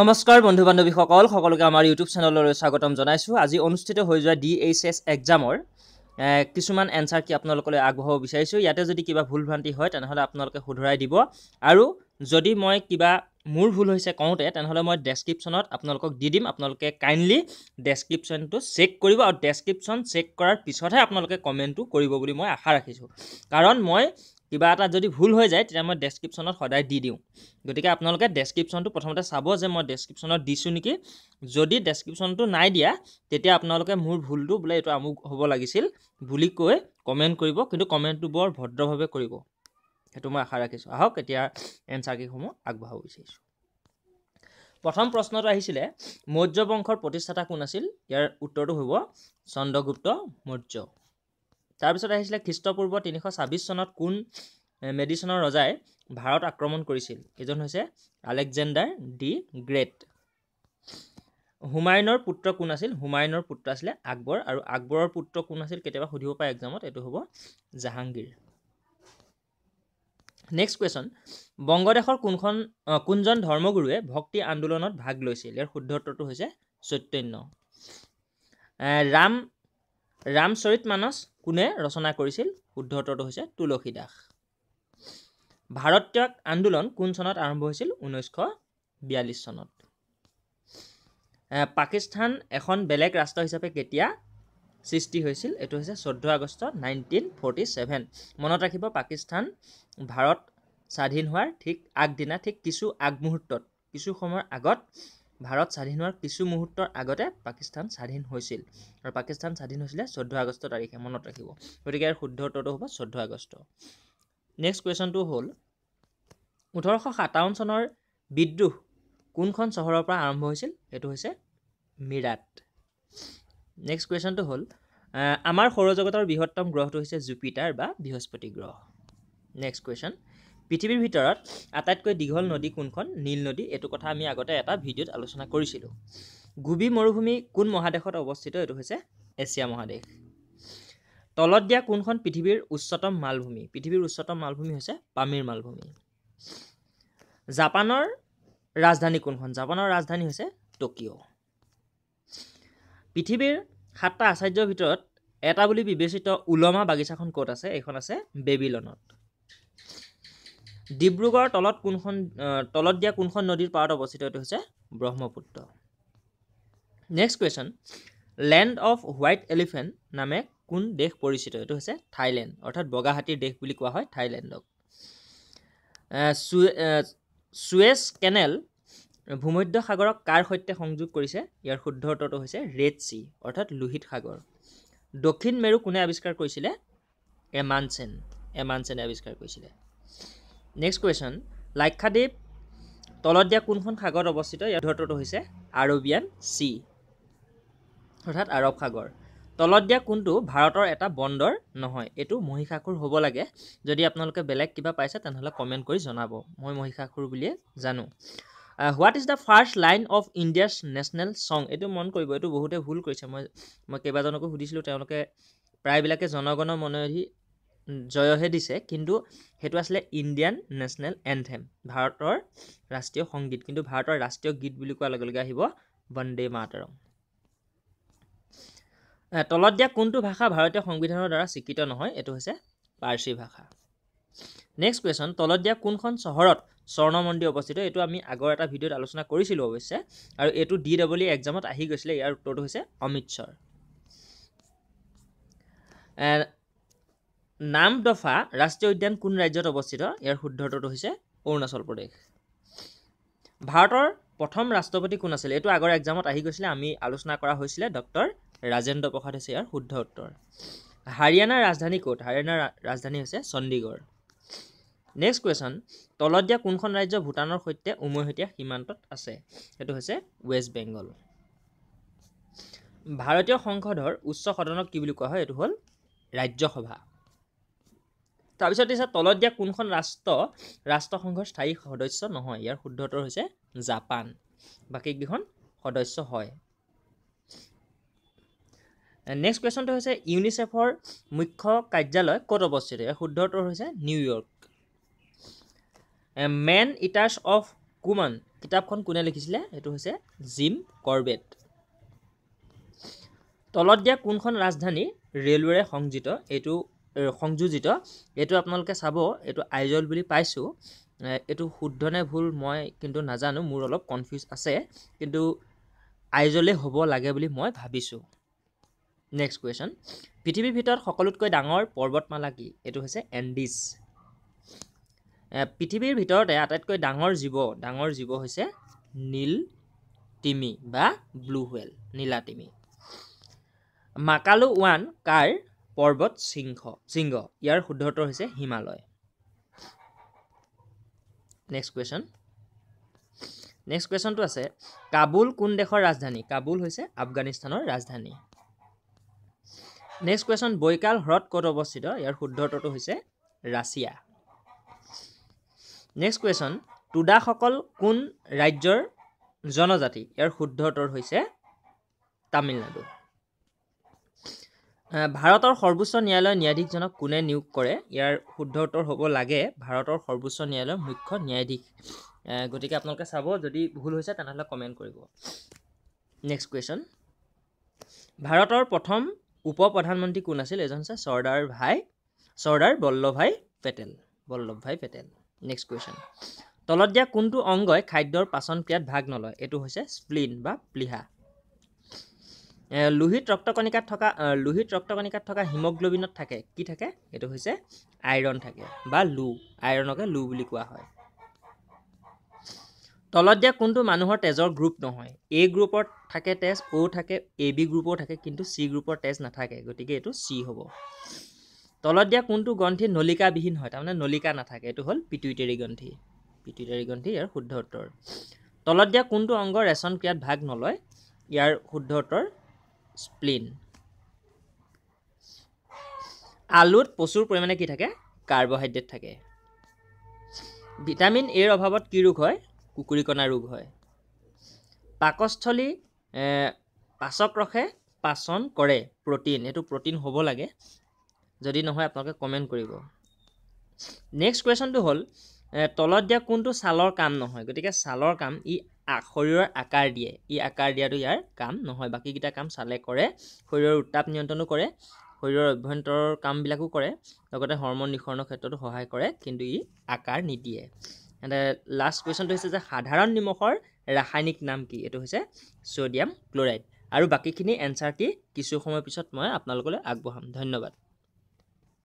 নমস্কাৰ বন্ধু বান্ধৱীসকল সকলোকে আমাৰ ইউটিউব চেনেললৈ স্বাগতম জনাইছোঁ আজি অনুষ্ঠিত হৈ যোৱা ডি এইচ এছ এক্সামৰ কিছুমান এনচাৰ কি আপোনালোকলৈ আগবঢ়াব বিচাৰিছোঁ ইয়াতে যদি কিবা ভুল ভ্ৰান্তি হয় তেনেহ'লে আপোনালোকে শুধৰাই দিব আৰু যদি মই কিবা মোৰ ভুল হৈছে কওঁতে তেনেহ'লে মই ডেছক্ৰিপশ্যনত আপোনালোকক দি দিম আপোনালোকে কাইণ্ডলি ডেছক্ৰিপশ্যনটো চেক কৰিব আৰু ডেছক্ৰিপশ্যন চেক কৰাৰ পিছতহে আপোনালোকে কমেণ্টটো কৰিব বুলি মই আশা ৰাখিছোঁ কাৰণ মই কিবা এটা যদি ভুল হৈ যায় তেতিয়া মই ডেছক্ৰিপশ্যনত সদায় দি দিওঁ গতিকে আপোনালোকে ডেছক্ৰিপশ্যনটো প্ৰথমতে চাব যে মই ডেছক্ৰিপশ্যনত দিছোঁ নেকি যদি ডেছক্ৰিপশ্যনটো নাই দিয়া তেতিয়া আপোনালোকে মোৰ ভুলটো বোলে এইটো আমুক হ'ব লাগিছিল বুলি কৈ কমেণ্ট কৰিব কিন্তু কমেণ্টটো বৰ ভদ্ৰভাৱে কৰিব সেইটো মই আশা ৰাখিছোঁ আহক এতিয়া এনচাৰকেইসমূহ আগবঢ়াব বিচাৰিছোঁ প্ৰথম প্ৰশ্নটো আহিছিলে মৌৰ্য বংশৰ প্ৰতিষ্ঠাতা কোন আছিল ইয়াৰ উত্তৰটো হ'ব চন্দ্ৰগুপ্ত মৌৰ্য তাৰপিছত আহিছিলে খ্ৰীষ্টপূৰ্ব তিনিশ ছাব্বিছ চনত কোন মেডিচনৰ ৰজাই ভাৰত আক্ৰমণ কৰিছিল এজন হৈছে আলেকজেণ্ডাৰ দি গ্ৰেট হুমায়ুনৰ পুত্ৰ কোন আছিল হুমায়ুনৰ পুত্ৰ আছিলে আকবৰ আৰু আকবৰৰ পুত্ৰ কোন আছিল কেতিয়াবা সুধিব পাৰে একজামত এইটো হ'ব জাহাংগীৰ নেক্সট কুৱেশ্যন বংগদেশৰ কোনখন কোনজন ধৰ্মগুৰুৱে ভক্তি আন্দোলনত ভাগ লৈছিল ইয়াৰ শুদ্ধ উত্তৰটো হৈছে চৈতন্য ৰাম ৰামচৰিত মানস কোনে ৰচনা কৰিছিল শুদ্ধ উত্তৰটো হৈছে তুলসী দাস ভাৰতীয় আন্দোলন কোন চনত আৰম্ভ হৈছিল ঊনৈছশ বিয়াল্লিছ চনত পাকিস্তান এখন বেলেগ ৰাষ্ট্ৰ হিচাপে কেতিয়া সৃষ্টি হৈছিল এইটো হৈছে চৈধ্য আগষ্ট নাইনটিন ফৰ্টি চেভেন মনত ৰাখিব পাকিস্তান ভাৰত স্বাধীন হোৱাৰ ঠিক আগদিনা ঠিক কিছু আগমুহূৰ্তত কিছু সময়ৰ আগত ভাৰত স্বাধীন হোৱাৰ কিছু মুহূৰ্তৰ আগতে পাকিস্তান স্বাধীন হৈছিল আৰু পাকিস্তান স্বাধীন হৈছিলে চৈধ্য আগষ্ট তাৰিখে মনত ৰাখিব গতিকে ইয়াৰ শুদ্ধ উত্তৰটো হ'ব চৈধ্য আগষ্ট নেক্সট কুৱেশ্যনটো হ'ল ওঠৰশ সাতাৱন্ন চনৰ বিদ্ৰোহ কোনখন চহৰৰ পৰা আৰম্ভ হৈছিল সেইটো হৈছে মিৰাট নেক্সট কুৱেশ্যনটো হ'ল আমাৰ সৌৰজগতৰ বৃহত্তম গ্ৰহটো হৈছে জুপিটাৰ বা বৃহস্পতি গ্ৰহ নেক্সট কুৱেশ্যন পৃথিৱীৰ ভিতৰত আটাইতকৈ দীঘল নদী কোনখন নীল নদী এইটো কথা আমি আগতে এটা ভিডিঅ'ত আলোচনা কৰিছিলোঁ গুবি মৰুভূমি কোন মহাদেশত অৱস্থিত এইটো হৈছে এছিয়া মহাদেশ তলত দিয়া কোনখন পৃথিৱীৰ উচ্চতম মালভূমি পৃথিৱীৰ উচ্চতম মালভূমি হৈছে পামিৰ মালভূমি জাপানৰ ৰাজধানী কোনখন জাপানৰ ৰাজধানী হৈছে টকিঅ' পৃথিৱীৰ সাতটা আচাৰ্যৰ ভিতৰত এটা বুলি বিবেচিত ওলমা বাগিচাখন ক'ত আছে এইখন আছে বেবিলনত ডিব্ৰুগড়ৰ তলত কোনখন তলত দিয়া কোনখন নদীৰ পাৰত অৱস্থিত এইটো হৈছে Brahmaputra next question land of white elephant নামে কোন দেশ পৰিচিত এইটো হৈছে থাইলেণ্ড অৰ্থাৎ বগাহাটীৰ দেশ বুলি কোৱা হয় থাইলেণ্ডক চুৱেচ কেনেল ভূমধ্য সাগৰক কাৰ সৈতে সংযোগ কৰিছে ইয়াৰ শুদ্ধ উত্তৰটো হৈছে ৰেড চি অৰ্থাৎ লোহিত সাগৰ দক্ষিণ মেৰু কোনে আৱিষ্কাৰ কৰিছিলে এমানচেন এমানচেনে আৱিষ্কাৰ কৰিছিলে নেক্সট কুৱেশ্যন লাক্ষাদ্বীপ তলত দিয়া কোনখন সাগৰত অৱস্থিত ইয়াৰ উত্তৰটো হৈছে আৰবিয়ান চি অৰ্থাৎ আৰৱ সাগৰ তলত দিয়া কোনটো ভাৰতৰ এটা বন্দৰ নহয় এইটো মহিষাসুৰ হ'ব লাগে যদি আপোনালোকে বেলেগ কিবা পাইছে তেনেহ'লে কমেণ্ট কৰি জনাব মই মহিষাসুৰ বুলিয়ে জানো what is the first line of India's national song এইটো মন কৰিব এইটো বহুতে ভুল কৰিছে মই মই কেইবাজনকো সুধিছিলোঁ তেওঁলোকে প্ৰায়বিলাকে জনগণৰ মনোধি জয়হে দিছে কিন্তু সেইটো আছিলে ইণ্ডিয়ান নেশ্যনেল এনথেম ভাৰতৰ ৰাষ্ট্ৰীয় সংগীত কিন্তু ভাৰতৰ ৰাষ্ট্ৰীয় গীত বুলি কোৱাৰ লগে লগে আহিব বন্দে মাতৰং তলত দিয়া কোনটো ভাষা ভাৰতীয় সংবিধানৰ দ্বাৰা স্বীকৃত নহয় এইটো হৈছে পাৰ্চী ভাষা নেক্সট কুৱেশ্যন তলত দিয়া কোনখন চহৰত স্বৰ্ণ মন্দিৰ অৱস্থিত এইটো আমি আগৰ এটা ভিডিঅ'ত আলোচনা কৰিছিলোঁ অৱশ্যে আৰু এইটো ডি ডাবল ই এক্সামত আহি গৈছিলে ইয়াৰ উত্তৰটো হৈছে অমৃতসৰ নামদফা ৰাষ্ট্ৰীয় উদ্যান কোন ৰাজ্যত অৱস্থিত ইয়াৰ শুদ্ধটো হৈছে অৰুণাচল প্ৰদেশ ভাৰতৰ প্ৰথম ৰাষ্ট্ৰপতি কোন আছিলে এইটো আগৰ এক্সামত আহি গৈছিলে আমি আলোচনা কৰা হৈছিলে ডক্টৰ ৰাজেন্দ্ৰ প্ৰসাদ হৈছে ইয়াৰ শুদ্ধ উত্তৰ হাৰিয়ানাৰ ৰাজধানী ক'ত হাৰিয়ানাৰ ৰাজধানী হৈছে চণ্ডীগড় নেক্সট কুৱেশ্যন তলত দিয়া কোনখন ৰাজ্য ভূটানৰ সৈতে উমৈহতীয়া সীমান্তত আছে সেইটো হৈছে ৱেষ্ট বেংগল ভাৰতীয় সংসদৰ উচ্চ সদনক কি বুলি কোৱা হয় এইটো হ'ল ৰাজ্যসভা তাৰপিছত দিছে তলত দিয়া কোনখন ৰাষ্ট্ৰ ৰাষ্ট্ৰসংঘৰ স্থায়ী সদস্য নহয় ইয়াৰ শুদ্ধ উত্তৰ হৈছে জাপান বাকীকেইখন সদস্য হয় নেক্সট কুৱেশ্যনটো হৈছে ইউনিচেফৰ মুখ্য কাৰ্যালয় ক'ত অৱস্থিত ইয়াৰ শুদ্ধ উত্তৰ হৈছে New York man eaters of Kumaon কিতাপখন কোনে লিখিছিলে সেইটো হৈছে জিম কৰ্বেট তলত দিয়া কোনখন ৰাজধানী ৰেলৱেৰে সংযোজিত এইটো সংযোজিত এইটো আপোনালোকে চাব এইটো আইজল বুলি পাইছোঁ এইটো শুদ্ধ নে ভুল মই কিন্তু নাজানো মোৰ অলপ কনফিউজ আছে কিন্তু আইজলে হ'ব লাগে বুলি মই ভাবিছোঁ নেক্সট কুৱেশ্যন পৃথিৱীৰ ভিতৰত সকলোতকৈ ডাঙৰ পৰ্বতমালা কি এইটো হৈছে এণ্ডিছ পৃথিৱীৰ ভিতৰতে আটাইতকৈ ডাঙৰ জীৱ ডাঙৰ জীৱ হৈছে নীল টিমি বা ব্লু হুৱেল নীলা টিমি মাকালো ওৱান কাৰ পৰ্বত শৃংখ শৃংগ ইয়াৰ শুদ্ধ হৈছে হিমালয় নেক্সট কুৱেশ্যন নেক্সট কুৱেশ্যনটো আছে কাবুল কোন দেশৰ ৰাজধানী কাবুল হৈছে আফগানিস্তানৰ ৰাজধানী নেক্সট কুৱেশ্যন বৈকাল হ্ৰদ ক'ত অৱস্থিত ইয়াৰ শুদ্ধ হৈছে ৰাছিয়া নেক্সট কুৱেশ্যন টুডাসকল কোন ৰাজ্যৰ জনজাতি ইয়াৰ শুদ্ধ হৈছে তামিলনাডু ভাৰতৰ সৰ্বোচ্চ ন্যায়ালয়ৰ ন্যায়াধীশজনক কোনে নিয়োগ কৰে ইয়াৰ শুদ্ধ উত্তৰ হ'ব লাগে ভাৰতৰ সৰ্বোচ্চ ন্যায়ালয়ৰ মুখ্য ন্যায়াধীশ গতিকে আপোনালোকে চাব যদি ভুল হৈছে তেনেহ'লে কমেণ্ট কৰিব নেক্সট কুৱেশ্যন ভাৰতৰ প্ৰথম উপ প্ৰধানমন্ত্ৰী কোন আছিল এজন আছে চৰ্দাৰ ভাই চৰ্দাৰ বল্লভভাই পেটেল বল্লভভাই পেটেল নেক্সট কুৱেশ্যন তলত দিয়া কোনটো অংগই খাদ্যৰ পাচন ক্ৰিয়াত ভাগ নলয় এইটো হৈছে স্প্লিন বা প্লিহা লোহিত ৰক্তকণিকাত থকা লোহিত ৰক্তকণিকাত থকা হিমগ্লবিনত থাকে কি থাকে এইটো হৈছে আইৰণ থাকে বা লো আইৰণকে লো বুলি কোৱা হয় তলত দিয়া কোনটো মানুহৰ তেজৰ গ্ৰুপ নহয় এ গ্ৰুপৰ থাকে তেজ অ' থাকে এ বি গ্ৰুপৰ থাকে কিন্তু চি গ্ৰুপৰ তেজ নাথাকে গতিকে এইটো চি হ'ব তলত দিয়া কোনটো গ্ৰন্থি নলিকাবিহীন হয় তাৰমানে নলিকা নাথাকে এইটো হ'ল পিটুইটেৰী গ্ৰন্থি পিটুইটেৰী গ্ৰন্থি ইয়াৰ শুদ্ধ উত্তৰ তলত দিয়া কোনটো অংগ ৰেচন ক্ৰিয়াত ভাগ নলয় ইয়াৰ শুদ্ধ উত্তৰ স্প্লিন আলুত প্ৰচুৰ পৰিমাণে কি থাকে কাৰ্বহাইড্ৰেট থাকে ভিটামিন এৰ অভাৱত কি ৰোগ হয় কুকুৰিকণা ৰোগ হয় পাকস্থলী পাচক ৰসে পাচন কৰে প্ৰটিন এইটো প্ৰটিন হ'ব লাগে যদি নহয় আপোনালোকে কমেণ্ট কৰিব নেক্সট কুৱেশ্যনটো হ'ল তলত দিয়া কোনটো ছালৰ কাম নহয় গতিকে ছালৰ কাম ই শৰীৰৰ আকাৰ দিয়ে ই আকাৰ দিয়াটো ইয়াৰ কাম নহয় বাকীকেইটা কাম ছালে কৰে শৰীৰৰ উত্তাপ নিয়ন্ত্ৰণো কৰে শৰীৰৰ অভ্যন্তৰৰ কামবিলাকো কৰে লগতে হৰ্মন নিখৰণৰ ক্ষেত্ৰতো সহায় কৰে কিন্তু ই আকাৰ নিদিয়ে এনে লাষ্ট কুৱেশ্যনটো হৈছে যে সাধাৰণ নিমখৰ ৰাসায়নিক নাম কি এইটো হৈছে ছ'ডিয়াম ক্লৰাইড আৰু বাকীখিনি এনচাৰ কি কিছু সময়ৰ পিছত মই আপোনালোকলৈ আগবঢ়াম ধন্যবাদ